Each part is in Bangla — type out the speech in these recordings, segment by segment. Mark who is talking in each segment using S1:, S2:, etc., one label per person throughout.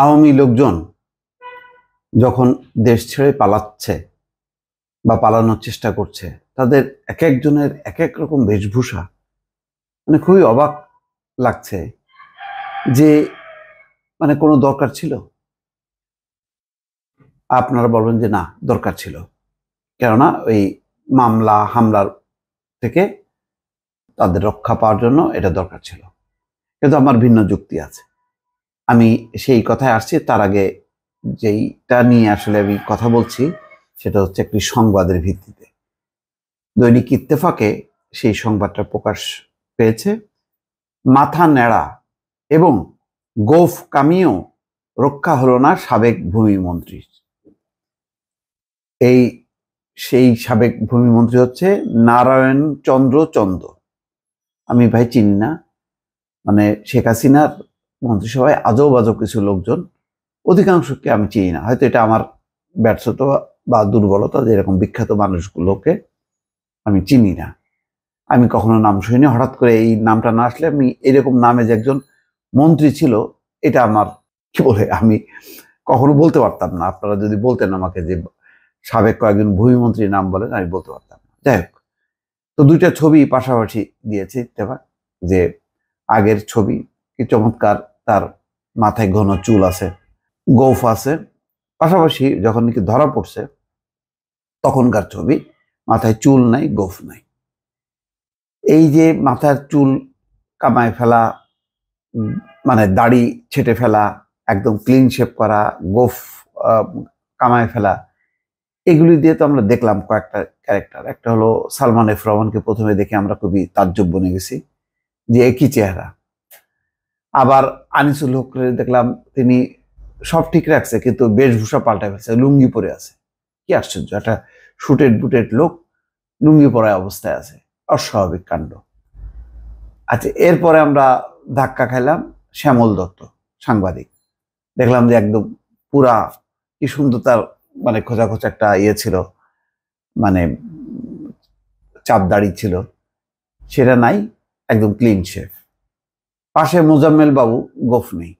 S1: আওয়ামী লোকজন যখন দেশ ছেড়ে পালাচ্ছে বা পালানোর চেষ্টা করছে তাদের এক একজনের এক এক রকম বেশভূষা মানে খুবই অবাক লাগছে যে মানে কোনো দরকার ছিল আপনারা বলবেন যে না দরকার ছিল কেননা ওই মামলা হামলার থেকে তাদের রক্ষা পাওয়ার জন্য এটা দরকার ছিল কিন্তু আমার ভিন্ন যুক্তি আছে আমি সেই কথায় আসছি তার আগে যেইটা নিয়ে আসলে আমি কথা বলছি সেটা হচ্ছে একটি সংবাদের ভিত্তিতে দৈনিক ইত্তেফাকে সেই সংবাদটা প্রকাশ পেয়েছে মাথা নেড়া এবং গোফ কামিও রক্ষা হলো না সাবেক ভূমিমন্ত্রীর এই সেই সাবেক ভূমিমন্ত্রী হচ্ছে নারায়ণ চন্দ্র চন্দ আমি ভাই চিনি না মানে শেখ হাসিনার মন্ত্রিসভায় আজও বাজও কিছু লোকজন অধিকাংশকে আমি চিনি না হয়তো এটা আমার ব্যর্থতা বা দুর্বলতা যেরকম বিখ্যাত মানুষগুলোকে আমি চিনি না আমি কখনো নাম শুনি হঠাৎ করে এই নামটা না আসলে আমি এরকম নামে যে একজন মন্ত্রী ছিল এটা আমার কি বলে আমি কখনো বলতে পারতাম না আপনারা যদি বলতেন আমাকে যে সাবেক কয়েকজন ভূমিমন্ত্রীর নাম বলেন আমি বলতে পারতাম না যাই হোক তো দুইটা ছবি পাশাপাশি দিয়েছে যে আগের ছবি কি চমৎকার তার মাথায় ঘন চুল আছে গৌফ আছে পাশাপাশি যখন নাকি ধরা পড়ছে তখনকার ছবি মাথায় চুল নাই গোফ নাই এই যে মাথার চুল কামায় ফেলা মানে দাড়ি ছেটে ফেলা একদম ক্লিন শেপ করা গোফ কামায় ফেলা এগুলি দিয়ে তো আমরা দেখলাম কয়েকটা ক্যারেক্টার একটা হলো সালমান এফ রহমানকে প্রথমে দেখে আমরা খুবই তাজ্জব বনে গেছি যে একই চেহারা আবার আনিসুল হকরে দেখলাম তিনি সব ঠিক রাখছে কিন্তু বেশভূষা পাল্টা ফেলছে লুঙ্গি পরে আছে কি আশ্চর্য একটা শুটেড বুটেড লোক লুঙ্গি পরায় অবস্থায় আছে অস্বাভাবিক কাণ্ড আচ্ছা এরপরে আমরা ধাক্কা খাইলাম শ্যামল দত্ত সাংবাদিক দেখলাম যে একদম পুরা কি সুন্দর তার মানে খোঁজা খোঁজা একটা ইয়ে ছিল মানে চাপ দাড়ি ছিল সেটা নাই একদম ক্লিন শেফ পাশে মুজাম্মেল বাবু গোফ নেই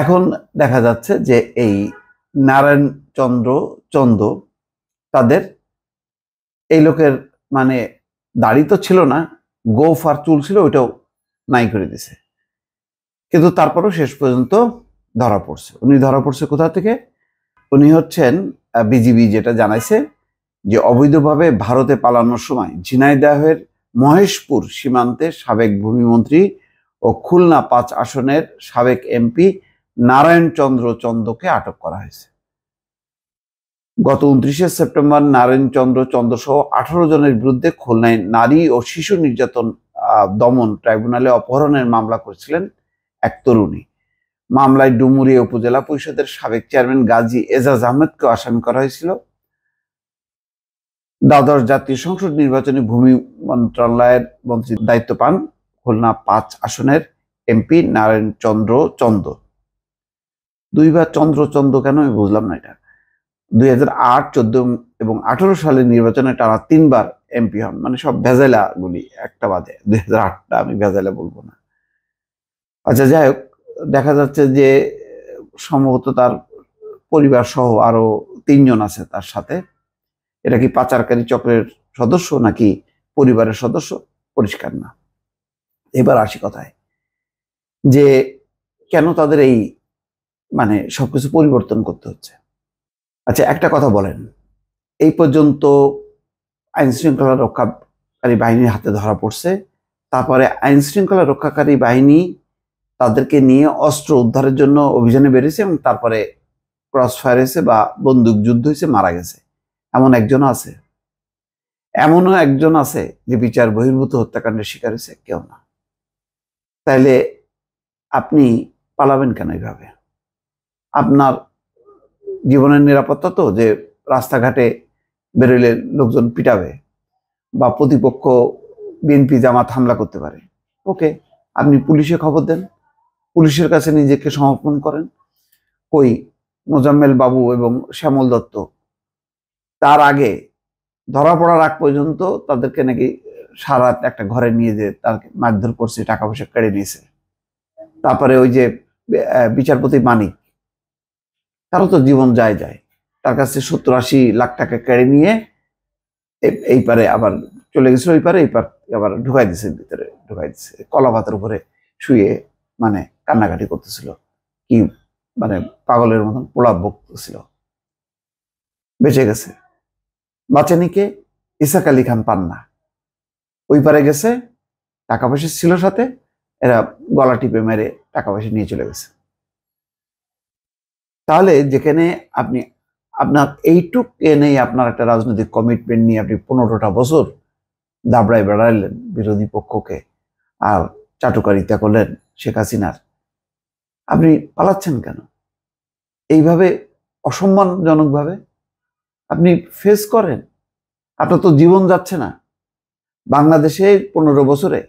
S1: এখন দেখা যাচ্ছে যে এই নারায়ণ চন্দ্র চন্দ তাদের এই লোকের মানে দাড়ি তো ছিল না গোফ আর চুল ছিল ওইটাও নাই করে দিছে কিন্তু তারপরও শেষ পর্যন্ত ধরা পড়ছে উনি ধরা পড়ছে কোথা থেকে উনি হচ্ছেন বিজিবি যেটা জানাইছে যে অবৈধভাবে ভারতে পালানোর সময় ঝিনাইদাহের মহেশপুর সীমান্তে সাবেক ভূমিমন্ত্রী ও খুলনা পাঁচ আসনের সাবেক এমপি নারায়ণ চন্দ্র চন্দকে আটক করা হয়েছে গত উনত্রিশে সেপ্টেম্বর নারায়ণ চন্দ্র চন্দ্র সহ আঠারো জনের বিরুদ্ধে খুলনায় নারী ও শিশু নির্যাতন দমন ট্রাইব্যুনালে অপহরণের মামলা করেছিলেন এক তরুণী মামলায় ডুমুরিয়া উপজেলা পরিষদের সাবেক চেয়ারম্যান গাজী এজাজ আহমেদকে আসামি করা হয়েছিল দ্বাদশ জাতীয় সংসদ নির্বাচনে ভূমি মন্ত্রণালয়ের মন্ত্রীর দায়িত্ব পান খুলনা পাঁচ আসনের এমপি নারায়ণ চন্দ্র চন্দ দুইবার চন্দ্র চন্দ কেন আমি বুঝলাম না এটা দুই হাজার আট চোদ্দ এবং আঠারো সালের নির্বাচনে টানা তিনবার এমপি হন মানে সব ভেজালাগুলি একটা বাদে দুই হাজার আটটা আমি ভেজেলা বলবো না আচ্ছা যাই হোক দেখা যাচ্ছে যে সম্ভবত তার পরিবার সহ আরো তিনজন আছে তার সাথে এটা কি পাচারকারী চক্রের সদস্য নাকি পরিবারের সদস্য পরিষ্কার না এবার আসি কথায় যে কেন তাদের এই মানে সবকিছু পরিবর্তন করতে হচ্ছে আচ্ছা একটা কথা বলেন এই পর্যন্ত আইন শৃঙ্খলা রক্ষাকারী বাহিনীর হাতে ধরা পড়ছে তারপরে আইন শৃঙ্খলা রক্ষাকারী বাহিনী তাদেরকে নিয়ে অস্ত্র উদ্ধারের জন্য অভিযানে বেরিয়েছে এবং তারপরে ক্রস ফায়ার হয়েছে বা বন্দুক যুদ্ধ হয়েছে মারা গেছে এমন একজন আছে এমনও একজন আছে যে বিচার বহির্ভূত হত্যাকাণ্ডের শিকার হয়েছে কেউ না তাইলে আপনি পালাবেন কেন এইভাবে আপনার জীবনের নিরাপত্তা তো যে রাস্তাঘাটে বেরোলে লোকজন পিটাবে বা প্রতিপক্ষ বিএনপি জামাত হামলা করতে পারে ওকে আপনি পুলিশে খবর দেন পুলিশের কাছে নিজেকে সমর্পণ করেন কই মোজাম্মেল বাবু এবং শ্যামল দত্ত তার আগে ধরা পড়ার আগ পর্যন্ত তাদেরকে নাকি সারা একটা ঘরে নিয়ে যে তাকে মারধর করছে টাকা পয়সা কেড়ে নিয়েছে তারপরে ওই যে বিচারপতি মানিক তারও তো জীবন যায় যায় তার কাছে সত্তর আশি লাখ টাকা কেড়ে নিয়ে এই পারে আবার চলে গেছিল ওই পারে এই পার আবার ঢুকাই দিছে ভিতরে ঢুকাই দিছে কলা উপরে শুয়ে মানে কান্নাকাটি করতেছিল কি মানে পাগলের মতন পোলাপ বকতেছিল বেঁচে গেছে বাচানিকে ইসাক আলী খান পান না ওই পারে গেছে টাকা পয়সা ছিল সাথে এরা গলা টিপে মেরে টাকা পয়সা নিয়ে চলে গেছে তাহলে যেখানে আপনি আপনার এইটুক এনেই আপনার একটা রাজনৈতিক কমিটমেন্ট নিয়ে আপনি পনেরোটা বছর দাবড়ায় বেড়ালেন বিরোধী পক্ষকে আর চাটুকারিতা করলেন শেখ হাসিনার আপনি পালাচ্ছেন কেন এইভাবে অসম্মানজনকভাবে আপনি ফেস করেন আপনার তো জীবন যাচ্ছে না বাংলাদেশে পনেরো বছরে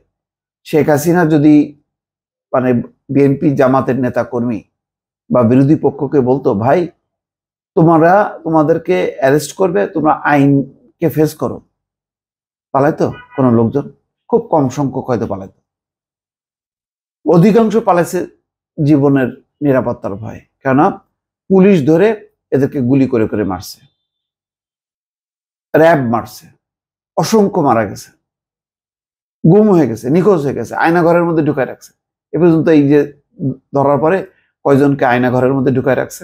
S1: শেখ হাসিনা যদি মানে বিএনপি জামাতের নেতা কর্মী বা বিরোধী পক্ষকে বলতো ভাই তোমরা তোমাদেরকে অ্যারেস্ট করবে তোমরা আইনকে ফেস করো পালাইতো কোনো লোকজন খুব কম সংখ্যক হয়তো পালাইতো অধিকাংশ পালাইছে জীবনের নিরাপত্তার ভয় কেননা পুলিশ ধরে এদেরকে গুলি করে করে মারছে র্যাব মারছে অসংখ্য মারা গেছে গুম হয়ে গেছে নিখোঁজ হয়ে গেছে আয়না ঘরের মধ্যে ঢুকায় রাখছে এ পর্যন্ত এই যে ধরার পরে কয়জনকে আয়না ঘরের মধ্যে ঢুকায় রাখছে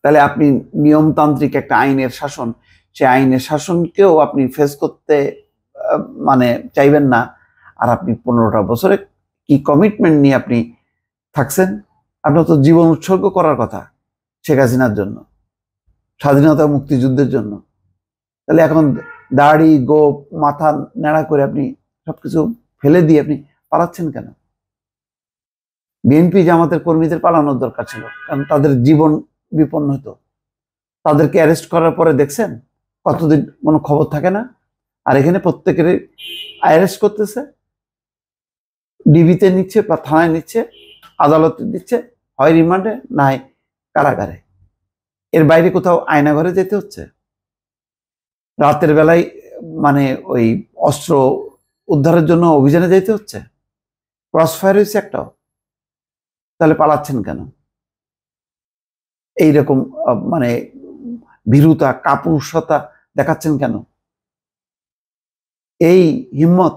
S1: তাহলে আপনি নিয়মতান্ত্রিক একটা আইনের শাসন সে আইনের শাসনকেও আপনি ফেস করতে মানে চাইবেন না আর আপনি পনেরোটা বছরে কি কমিটমেন্ট নিয়ে আপনি থাকছেন আপনার তো জীবন উৎসর্গ করার কথা শেখ হাসিনার জন্য স্বাধীনতা মুক্তিযুদ্ধের জন্য তাহলে এখন দাড়ি গোপ মাথা নেড়া করে আপনি সবকিছু ফেলে দিয়ে আপনি পালাচ্ছেন কেন বিএনপি জামাতের কর্মীদের পালানোর দরকার ছিল কারণ তাদের জীবন বিপন্ন হতো তাদেরকে অ্যারেস্ট করার পরে দেখছেন কতদিন কোনো খবর থাকে না আর এখানে প্রত্যেকের অ্যারেস্ট করতেছে ডিবিতে নিচ্ছে বা থানায় নিচ্ছে আদালতে দিচ্ছে হয় রিমান্ডে নাই কারাগারে এর বাইরে কোথাও আয়নাঘরে যেতে হচ্ছে রাতের বেলায় মানে ওই অস্ত্র উদ্ধারের জন্য অভিযানে যেতে হচ্ছে ক্রস ফায়ার হয়েছে একটাও তাহলে পালাচ্ছেন কেন এইরকম মানে ভীরুতা কাপুরুষতা দেখাচ্ছেন কেন এই হিম্মত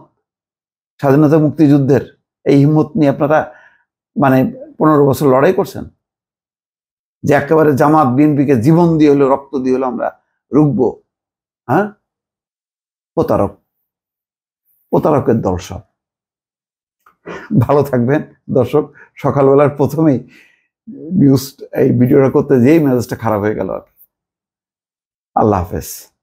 S1: স্বাধীনতা মুক্তিযুদ্ধের এই হিম্মত নিয়ে আপনারা মানে পনেরো বছর লড়াই করছেন যে একেবারে জামাত বিএনপিকে জীবন দিয়ে হলো রক্ত দিয়ে হলো আমরা রুখবো হ্যাঁ প্রতারক প্রতারকের দল সব ভালো থাকবেন দর্শক সকালবেলার প্রথমেই নিউজ এই ভিডিওটা করতে যেই মেজাজটা খারাপ হয়ে গেল আর আল্লাহ হাফেজ